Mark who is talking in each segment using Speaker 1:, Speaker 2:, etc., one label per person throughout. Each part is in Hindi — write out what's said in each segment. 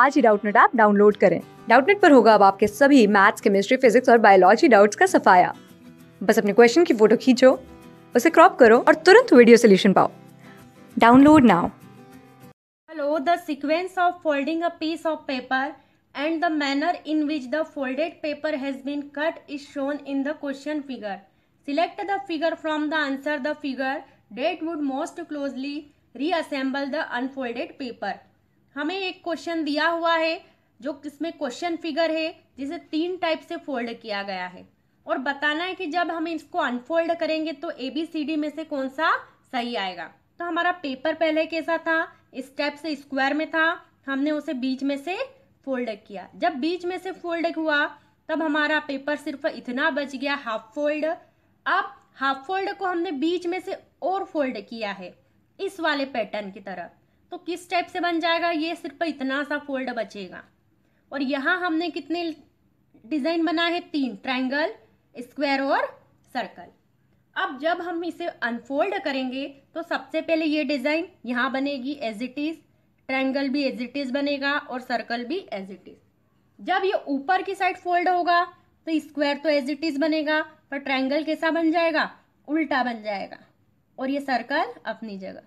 Speaker 1: आज ही डाउटनेट ऐप डाउनलोड करें डाउटनेट पर होगा अब आपके सभी मैथ्स केमिस्ट्री फिजिक्स और बायोलॉजी डाउट्स का सफाया बस अपने क्वेश्चन की फोटो खींचो उसे क्रॉप करो और तुरंत वीडियो सोल्यूशन पाओ download now
Speaker 2: Follow the sequence of folding a piece of paper and the manner in which the folded paper has been cut is shown in the question figure. Select the figure from the answer the figure that would most closely reassemble the unfolded paper. हमें एक क्वेश्चन दिया हुआ है जो इसमें क्वेश्चन फिगर है जिसे तीन टाइप से फोल्ड किया गया है और बताना है कि जब हम इसको अनफोल्ड करेंगे तो ए बी सी डी में से कौन सा सही आएगा तो हमारा पेपर पहले कैसा था इस टाइप से स्क्वायर में था हमने उसे बीच में से फोल्ड किया जब बीच में से फोल्ड हुआ तब हमारा पेपर सिर्फ इतना बच गया हाफ फोल्ड अब हाफ फोल्ड को हमने बीच में से और फोल्ड किया है इस वाले पैटर्न की तरह तो किस टाइप से बन जाएगा ये सिर्फ इतना सा फोल्ड बचेगा और यहाँ हमने कितने डिज़ाइन बनाए हैं तीन ट्राइंगल स्क्वायर और सर्कल अब जब हम इसे अनफोल्ड करेंगे तो सबसे पहले ये डिज़ाइन यहाँ बनेगी एज इट इज़ ट्राइंगल भी एज इट इज़ बनेगा और सर्कल भी एज इट इज़ जब ये ऊपर की साइड फोल्ड होगा तो स्क्वायर तो एज इट इज़ बनेगा पर ट्राइंगल कैसा बन जाएगा उल्टा बन जाएगा और ये सर्कल अपनी जगह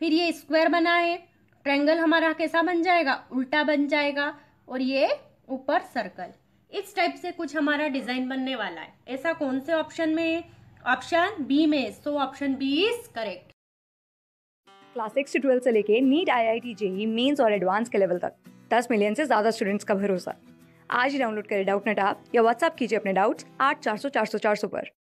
Speaker 2: फिर ये स्क्वायर बना है ट्रेंगल हमारा कैसा बन जाएगा उल्टा बन जाएगा और ये ऊपर सर्कल इस टाइप से कुछ हमारा डिजाइन बनने वाला है ऐसा कौन से ऑप्शन में है ऑप्शन बी में so option B is correct
Speaker 1: class six to twelfth से लेके NEET I I T JEE mains और एडवांस के लेवल तक दस मिलियन से ज्यादा स्टूडेंट्स का भरोसा आज ही डाउनलोड करें डाउट नेट आप या व्हाट्सअप कीजिए अपने डाउट्स आठ चार सौ चार सौ चार सौ पर